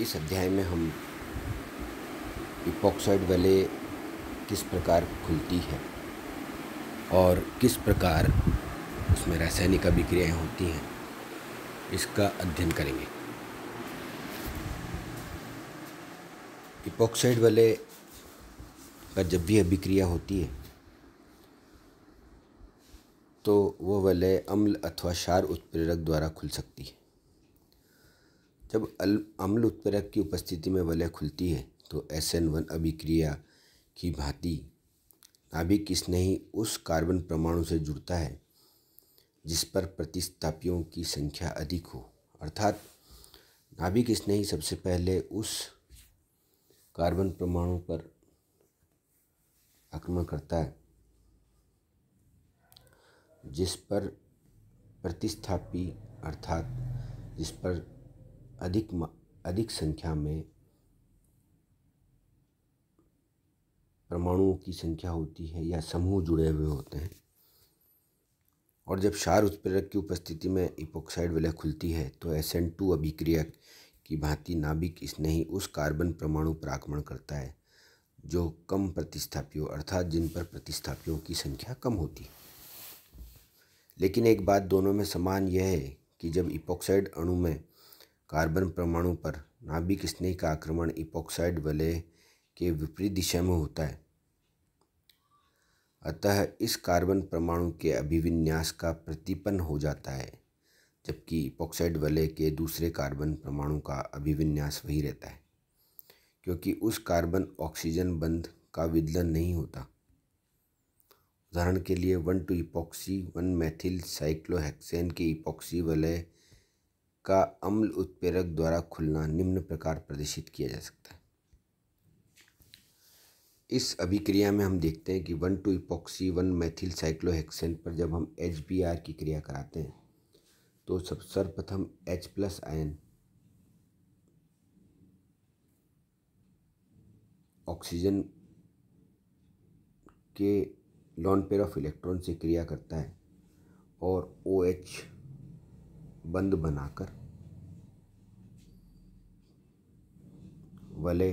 इस अध्याय में हम इपॉक्साइड वाले किस प्रकार खुलती है और किस प्रकार उसमें रासायनिक अभिक्रियाएँ होती हैं इसका अध्ययन करेंगे इपॉक्साइड वाले का जब भी अभिक्रिया होती है तो वो वलय अम्ल अथवा क्षार उत्प्रेरक द्वारा खुल सकती है जब अम्ल उत्प्रेरक की उपस्थिति में वलय खुलती है तो एस एन वन अभिक्रिया की भांति नाभिक स्नेही उस कार्बन परमाणु से जुड़ता है जिस पर प्रतिस्थापियों की संख्या अधिक हो अर्थात नाभिक स्नेही सबसे पहले उस कार्बन परमाणु पर आक्रमण करता है जिस पर प्रतिस्थापी अर्थात जिस पर अधिक अधिक संख्या में परमाणुओं की संख्या होती है या समूह जुड़े हुए होते हैं और जब क्षार उत्प्रेरक की उपस्थिति में इपोक्साइड विलय खुलती है तो एस एन टू अभिक्रियक की भांति नाभिक ही उस कार्बन परमाणु पर आक्रमण करता है जो कम प्रतिस्थापियों अर्थात जिन पर प्रतिस्थापियों की संख्या कम होती है लेकिन एक बात दोनों में समान यह है कि जब इपोक्साइड अणु में कार्बन परमाणु पर नाभिक स्नेह का आक्रमण इपोक्साइड वलय के विपरीत दिशा में होता है अतः इस कार्बन परमाणु के अभिविन्यास का प्रतिपन्न हो जाता है जबकि इपोक्साइड वलय के दूसरे कार्बन परमाणु का अभिविन्यास वही रहता है क्योंकि उस कार्बन ऑक्सीजन बंध का विदलन नहीं होता उदाहरण के लिए one two epoxy one methyl cyclohexane के इपोक्सी वलय का अम्ल उत्प्रेरक द्वारा खुलना निम्न प्रकार प्रदर्शित किया जा सकता है इस अभिक्रिया में हम देखते हैं कि one two epoxy one methyl cyclohexane पर जब हम एच बी आर की क्रिया कराते हैं तो सब सर्वप्रथम एच प्लस आयन ऑक्सीजन के लॉन पेयर ऑफ इलेक्ट्रॉन से क्रिया करता है और ओ OH एच बंद बनाकर वले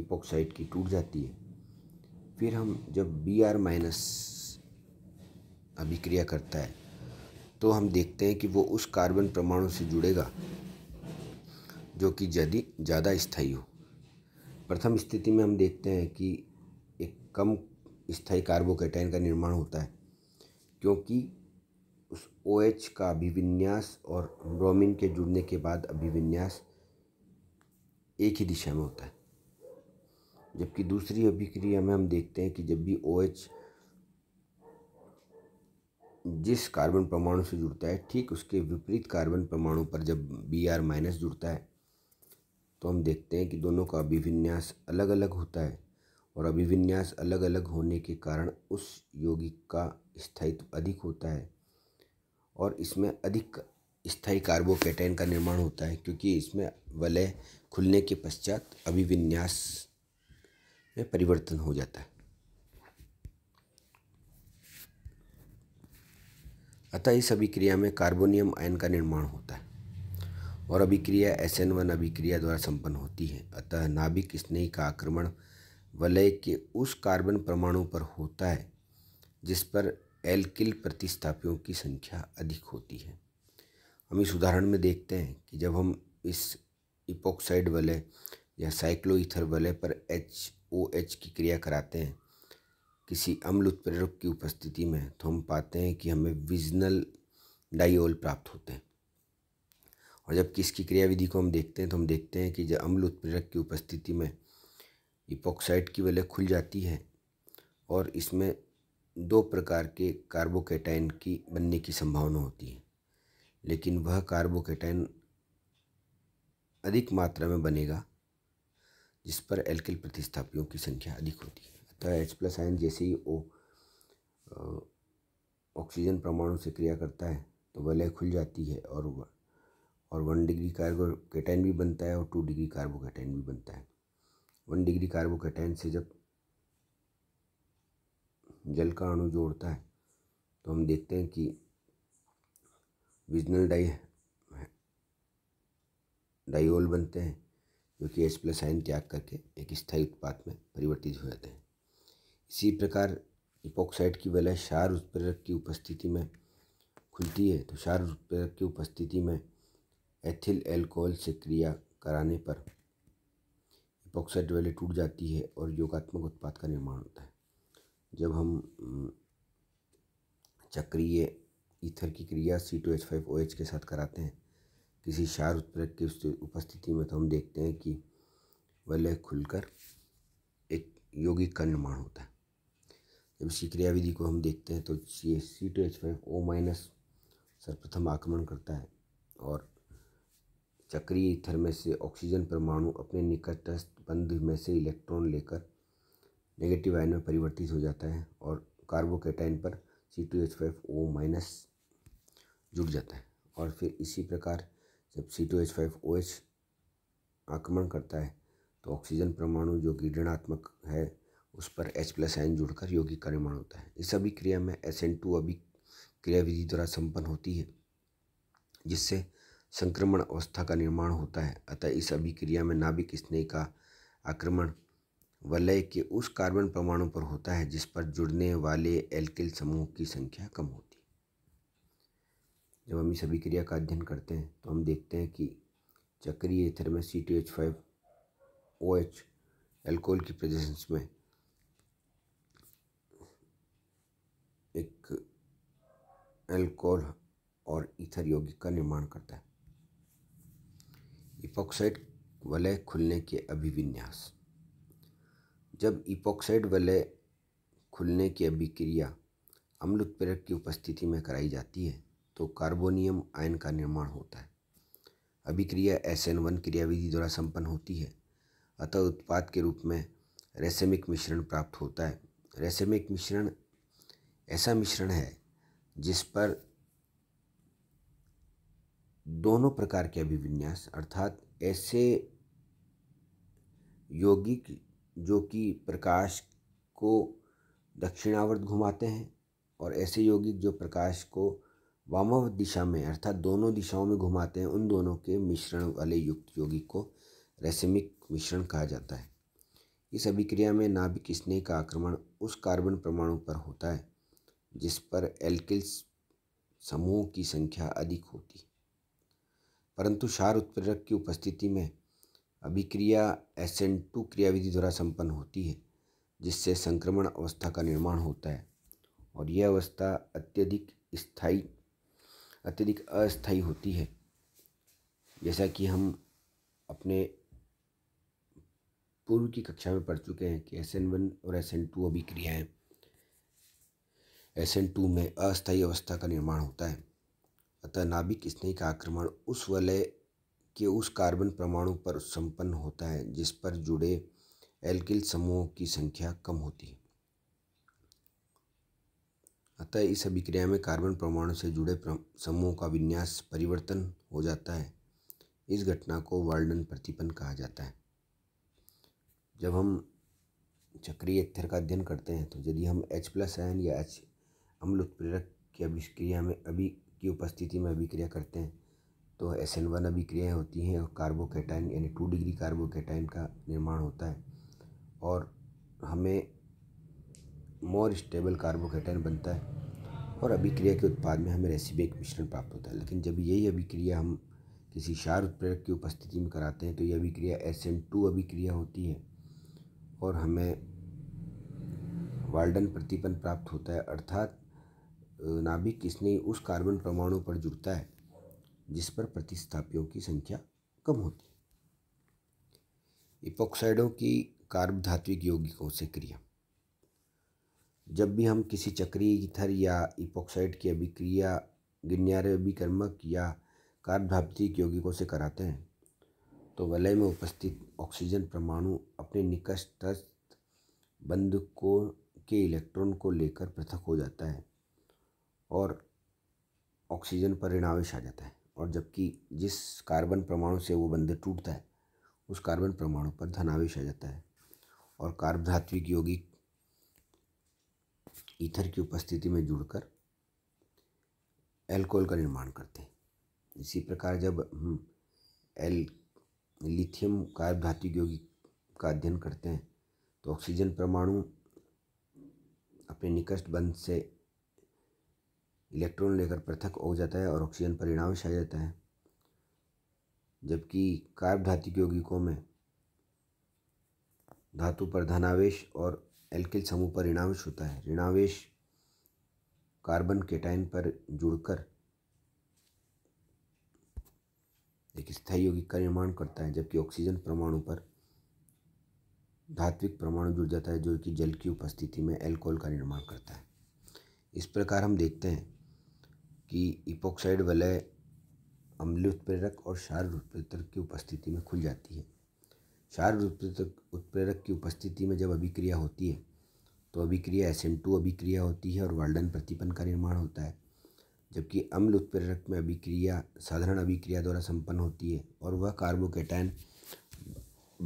इपोक्साइड की टूट जाती है फिर हम जब बी आर माइनस अभिक्रिया करता है तो हम देखते हैं कि वो उस कार्बन परमाणु से जुड़ेगा जो कि यदि ज़्यादा स्थायी हो प्रथम स्थिति में हम देखते हैं कि एक कम स्थायी कार्बोकेटाइन का निर्माण होता है क्योंकि उस ओ OH का अभिविन्यास और ब्रोमिन के जुड़ने के बाद अभिविन्यास एक ही दिशा में होता है जबकि दूसरी अभिक्रिया में हम देखते हैं कि जब भी ओ OH जिस कार्बन परमाणु से जुड़ता है ठीक उसके विपरीत कार्बन परमाणु पर जब बी आर माइनस जुड़ता है तो हम देखते हैं कि दोनों का अभिविन्यास अलग अलग होता है और अभिविन्यास अलग अलग होने के कारण उस यौगिक का स्थायित्व अधिक होता है और इसमें अधिक स्थायी कार्बोकेटाइन का निर्माण होता है क्योंकि इसमें वलय खुलने के पश्चात अभिविन्यास में परिवर्तन हो जाता है अतः इस अभिक्रिया में कार्बोनियम आयन का निर्माण होता है और अभिक्रिया एस एन वन अभिक्रिया द्वारा संपन्न होती है अतः नाभिक स्नेही का आक्रमण वलय के उस कार्बन परमाणु पर होता है जिस पर एल्किल प्रतिस्थापियों की संख्या अधिक होती है हम इस उदाहरण में देखते हैं कि जब हम इस इपोक्साइड वलय या साइक्लोइथर वलय पर एच ओ एच की क्रिया कराते हैं किसी अम्ल उत्प्रेरक की उपस्थिति में तो हम पाते हैं कि हमें विजनल डाइओल प्राप्त होते हैं और जब किसकी क्रियाविधि को हम देखते हैं तो हम देखते हैं कि जब अम्ल उत्प्रेरक की उपस्थिति में इपोक्साइड की वलय खुल जाती है और इसमें दो प्रकार के कार्बोकेटाइन की बनने की संभावना होती है लेकिन वह कार्बोकेटाइन अधिक मात्रा में बनेगा जिस पर एल्किल प्रतिस्थापियों की संख्या अधिक होती है अतः एच प्लस आयन जैसे ही ओ ऑक्सीजन परमाणु से क्रिया करता है तो वलय खुल जाती है और और वन डिग्री कार्बोकेटाइन भी बनता है और टू डिग्री कार्बोकेटाइन भी बनता है वन डिग्री कार्बोकेटाइन से जब जल का अणु जोड़ता है तो हम देखते हैं कि विजनल डाई डाइओल बनते हैं जो कि एच प्लस आयन त्याग करके एक स्थायी उत्पाद में परिवर्तित हो जाते हैं इसी प्रकार इपोक्साइड की वलय क्षार उत्प्रेरक की उपस्थिति में खुलती है तो क्षार उत्प्रेरक की उपस्थिति में एथिल एल्कोहल से क्रिया कराने पर इपोक्साइड वलय टूट जाती है और योगात्मक उत्पाद का निर्माण होता है जब हम चक्रीय ईथर की क्रिया C two H five O H के साथ कराते हैं किसी क्षार उत्प्रेरक की उपस्थिति में तो हम देखते हैं कि वलय खुलकर एक यौगिक का निर्माण होता है जब इसी क्रियाविधि को हम देखते हैं तो ये C two H five O minus सर्वप्रथम आक्रमण करता है और चक्रीय ईथर में से ऑक्सीजन परमाणु अपने निकटस्थ बंध में से इलेक्ट्रॉन लेकर नेगेटिव आयन में परिवर्तित हो जाता है और कार्बोकेटाइन पर C two H five O minus जुड़ जाता है और फिर इसी प्रकार जब C two H five O H आक्रमण करता है तो ऑक्सीजन परमाणु जो कि ऋणात्मक है उस पर एच प्लस आयन जुड़कर यौगिक का निर्माण होता है इस अभिक्रिया में एस एन टू अभी क्रियाविधि द्वारा संपन्न होती है जिससे संक्रमण अवस्था का निर्माण होता है अतः इस अभिक्रिया में नाभिक स्नेह का आक्रमण वलय के उस कार्बन परमाणु पर होता है जिस पर जुड़ने वाले एल्किल समूह की संख्या कम होती जब हम इस अभिक्रिया का अध्ययन करते हैं तो हम देखते हैं कि चक्रीय एथर में C T H five O H alcohol की प्रेजेंस में एक एल्कोहल और ईथर यौगिक का निर्माण करता है इपॉक्साइड वलय खुलने के अभिविन्यास जब इपोक्साइड वलय खुलने की अभिक्रिया अम्ल उत्प्रेरक की उपस्थिति में कराई जाती है तो कार्बोनियम आयन का निर्माण होता है अभिक्रिया एस एन वन क्रियाविधि द्वारा संपन्न होती है अतः उत्पाद के रूप में रेसेमिक मिश्रण प्राप्त होता है रेसेमिक मिश्रण ऐसा मिश्रण है जिस पर दोनों प्रकार के अभिविन्यास अर्थात ऐसे यौगिक जो कि प्रकाश को दक्षिणावर्त घुमाते हैं और ऐसे यौगिक जो प्रकाश को वामावर्त दिशा में अर्थात दोनों दिशाओं में घुमाते हैं उन दोनों के मिश्रण वाले युक्त यौगिक को रेसिमिक मिश्रण कहा जाता है इस अभिक्रिया में नाभिक स्नेह का आक्रमण उस कार्बन परमाणु पर होता है जिस पर एल्किल्स समूहों की संख्या अधिक होती परंतु क्षार उत्प्रेरक की उपस्थिति में अभिक्रिया एन टू क्रियाविधि द्वारा संपन्न होती है जिससे संक्रमण अवस्था का निर्माण होता है और यह अवस्था अत्यधिक स्थायी अत्यधिक अस्थायी होती है जैसा कि हम अपने पूर्व की कक्षा में पढ़ चुके हैं कि एस एन वन और एस एन टू अभिक्रियाएँ एस एन टू में अस्थायी अवस्था का निर्माण होता है अतः नाभिक स्नेह का आक्रमण उस वलय के उस कार्बन परमाणु पर संपन्न होता है जिस पर जुड़े एल्किल समूहों की संख्या कम होती है अतः इस अभिक्रिया में कार्बन परमाणु से जुड़े समूहों का विन्यास परिवर्तन हो जाता है इस घटना को वाल्डन प्रतिपन कहा जाता है जब हम चक्रीय एथर का अध्ययन करते हैं तो यदि हम एच प्लस आयन या एच अम्ल उत्प्रेरक की अभिक्रिया में अभी की उपस्थिति में अभिक्रिया करते हैं तो एस एन वन अभिक्रियाएँ होती हैं और कार्बोकेटाइन यानी टू डिग्री कार्बोकेटाइन का निर्माण होता है और हमें मोर स्टेबल कार्बोकेटाइन बनता है और अभिक्रिया के उत्पाद में हमें रेसिबिक मिश्रण प्राप्त होता है लेकिन जब यही अभिक्रिया हम किसी क्षार उत्प्रेरक की उपस्थिति में कराते हैं तो यह अभिक्रिया एस एन टू अभिक्रिया होती है और हमें वाल्डन प्रतिपन प्राप्त होता है अर्थात नाभिक किसने उस कार्बन परमाणु पर जुड़ता है जिस पर प्रतिस्थापियों की संख्या कम होती है इपोक्साइडों की कार्बधात्विक यौगिकों से क्रिया जब भी हम किसी चक्रीय थर या इपोक्साइड की अभिक्रिया गिन्यारे अभिकर्मक या कार्बधात्विक यौगिकों से कराते हैं तो वलय में उपस्थित ऑक्सीजन परमाणु अपने निकटस्थ को के इलेक्ट्रॉन को लेकर पृथक हो जाता है और ऑक्सीजन परिणावेश आ जाता है और जबकि जिस कार्बन परमाणु से वो बंधन टूटता है उस कार्बन परमाणु पर धनावेश आ जाता है और कार्ब धात्विक यौगिक ईथर की उपस्थिति में जुड़कर एल्कोहल का निर्माण करते हैं इसी प्रकार जब हम एल लिथियम कार्ब धात्विक यौगिक का अध्ययन करते हैं तो ऑक्सीजन परमाणु अपने निकट बंध से इलेक्ट्रॉन लेकर पृथक हो जाता है और ऑक्सीजन परिणावेश आ जाता है जबकि कार्ब धातु के यौगिकों में धातु पर धनावेश और एल्किल समूह पर ऋणावेश होता है ऋणावेश कार्बन केटाइन पर जुड़कर एक स्थायी यौगिक का निर्माण करता है जबकि ऑक्सीजन परमाणु पर धात्विक परमाणु जुड़ जाता है जो कि जल की उपस्थिति में एल्कोहल का निर्माण करता है इस प्रकार हम देखते हैं कि इपोक्साइड वलय अम्ल उत्प्रेरक और क्षार उत्प्रेरक की उपस्थिति में खुल जाती है क्षार उत्प्रेरक उत्प्रेरक की उपस्थिति में जब अभिक्रिया होती है तो अभिक्रिया एस एन टू अभिक्रिया होती है और वाल्डन प्रतिपन का निर्माण होता है जबकि अम्ल उत्प्रेरक में अभिक्रिया साधारण अभिक्रिया द्वारा संपन्न होती है और वह कार्बोकेटाइन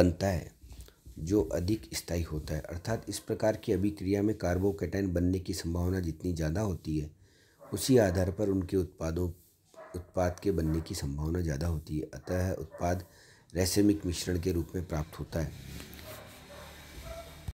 बनता है जो अधिक स्थायी होता है अर्थात इस प्रकार की अभिक्रिया में कार्बोकेटाइन बनने की संभावना जितनी ज़्यादा होती है उसी आधार पर उनके उत्पादों उत्पाद के बनने की संभावना ज़्यादा होती है अतः उत्पाद रेसेमिक मिश्रण के रूप में प्राप्त होता है